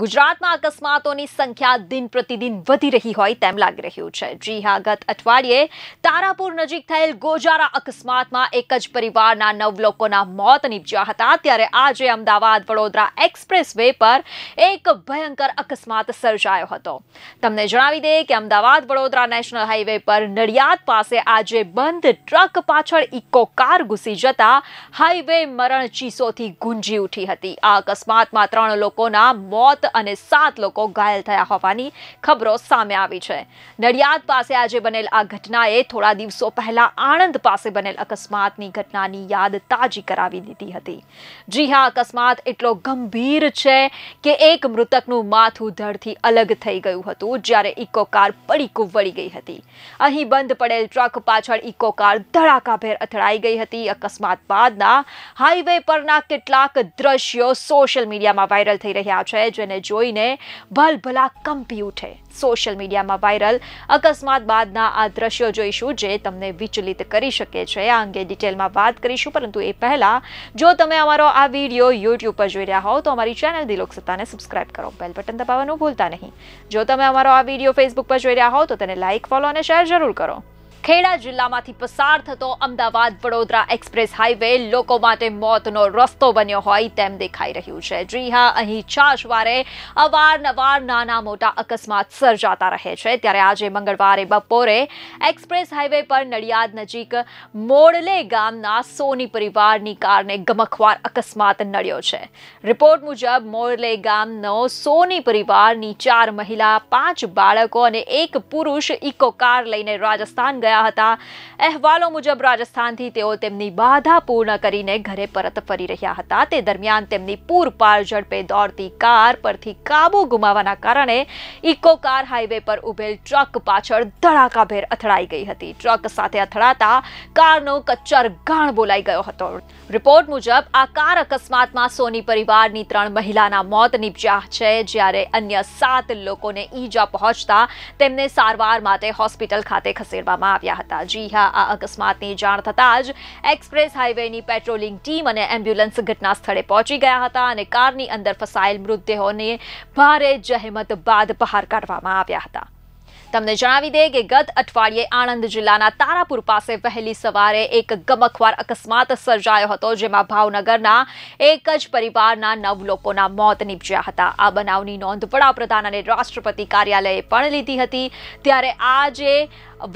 ગુજરાતમાં અકસ્માતોની સંખ્યા દિન પ્રતિદિન વધી રહી હોય તેમ લાગી રહ્યું છે જી હા ગત અઠવાડિયે તારાપુર નજીક થયેલ ગોજારા અકસ્માતમાં એક જ પરિવારના નવ લોકોના મોત નીપજ્યા હતા ત્યારે આજે અમદાવાદ વડોદરા એક્સપ્રેસ પર એક ભયંકર અકસ્માત સર્જાયો હતો તમને જણાવી દઈએ કે અમદાવાદ વડોદરા નેશનલ હાઈવે પર નડિયાદ પાસે આજે બંધ ટ્રક પાછળ ઇકો કાર ઘૂસી જતા હાઈવે મરણ ચીસોથી ગુંજી ઉઠી હતી આ અકસ્માતમાં ત્રણ લોકોના મોત મોત અને સાત લોકો ઘાયલ થયા હોવાની ખબરો સામે આવી છે નડિયાદ પાસે આજે બનેલ આ ઘટનાએ થોડા દિવસો પહેલા આણંદ પાસે બનેલ અકસ્માતની ઘટનાની યાદ તાજી કરાવી દીધી હતી જી હા અકસ્માત એટલો ગંભીર છે કે એક મૃતકનું માથું ધડથી અલગ થઈ ગયું હતું જ્યારે ઇકો કાર પડી કુવળી ગઈ હતી અહીં બંધ પડેલ ટ્રક પાછળ ઇકો કાર ધડાકાભેર અથડાઈ ગઈ હતી અકસ્માત બાદના હાઈવે પરના કેટલાક દ્રશ્યો સોશિયલ મીડિયામાં વાયરલ થઈ રહ્યા છે જેને અને જોઈને ભલભલા કંપી ઉઠે સોશિયલ મીડિયામાં વાયરલ અકસ્માત બાદના આ દ્રશ્યો જોઈશું જે તમને વિચલિત કરી શકે છે આ અંગે ડિટેલમાં વાત કરીશું પરંતુ એ પહેલાં જો તમે અમારો આ વિડીયો યુટ્યુબ પર જોઈ રહ્યા હોવ તો અમારી ચેનલ દિલોક સત્તાને સબસ્ક્રાઇબ કરો બેલ બટન દબાવવાનું ભૂલતા નહીં જો તમે અમારો આ વિડીયો ફેસબુક પર જોઈ રહ્યા હોવ તો તેને લાઇક ફોલો અને શેર જરૂર કરો ખેડા જિલ્લામાંથી પસાર થતો અમદાવાદ વડોદરા એક્સપ્રેસ હાઈવે લોકો માટે મોતનો રસ્તો બન્યો હોય તેમ દેખાઈ રહ્યું છે જી હા અહીં છાશવારે અવારનવાર નાના મોટા અકસ્માત સર્જાતા રહે છે ત્યારે આજે મંગળવારે બપોરે એક્સપ્રેસ હાઈવે પર નડિયાદ નજીક મોડલે ગામના સોની પરિવારની કારને ગમખવાર અકસ્માત નડ્યો છે રિપોર્ટ મુજબ મોરલે ગામનો સોની પરિવારની ચાર મહિલા પાંચ બાળકો અને એક પુરુષ ઇકો કાર લઈને રાજસ્થાન ગયા ગયા હતા અહેવાલો મુજબ રાજસ્થાનથી તેઓ તેમની બાધા પૂર્ણ કરીને ઘરે પરત ફરી રહ્યા હતા તે દરમિયાન તેમની પૂરપાર ઝડપે દોડતી કાર પરથી કાબુ ગુમાવવાના કારણે ઇકો કાર હાઈવે પર ઉભેલ ટ્રક પાછળ ધડાકાભેર અથડાઈ ગઈ હતી ટ્રક સાથે અથડાતા કારનો કચ્ચર ગાણ બોલાઈ ગયો હતો રિપોર્ટ મુજબ આ કાર અકસ્માતમાં સોની પરિવારની ત્રણ મહિલાના મોત નીપજ્યા છે જ્યારે અન્ય સાત લોકોને ઈજા પહોંચતા તેમને સારવાર માટે હોસ્પિટલ ખાતે ખસેડવામાં આવ્યા આવ્યા હતા જી હા આ અકસ્માતની જાણ થતાં જ એક્સપ્રેસ હાઈવેની પેટ્રોલિંગ ટીમ અને એમ્બ્યુલન્સ ઘટના સ્થળે પહોંચી ગયા હતા અને કારની અંદર ફસાયેલ મૃતદેહોને ભારે જહેમત બાદ બહાર કાઢવામાં આવ્યા હતા તમને જણાવી દઈએ કે ગત અઠવાડિયે આણંદ જિલ્લાના તારાપુર પાસે વહેલી સવારે એક ગમખવાર અકસ્માત સર્જાયો હતો જેમાં ભાવનગરના એક જ પરિવારના નવ લોકોના મોત નીપજ્યા હતા આ બનાવની નોંધ વડાપ્રધાન અને રાષ્ટ્રપતિ કાર્યાલયે પણ લીધી હતી ત્યારે આજે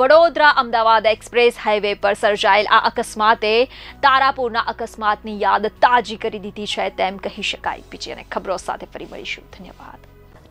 વડોદરા અમદાવાદ એક્સપ્રેસ હાઈવે પર સર્જાયેલ આ અકસ્માતે તારાપુરના અકસ્માતની યાદ તાજી કરી દીધી છે તેમ કહી શકાય બીજી અને ખબરો સાથે ફરી મળીશું ધન્યવાદ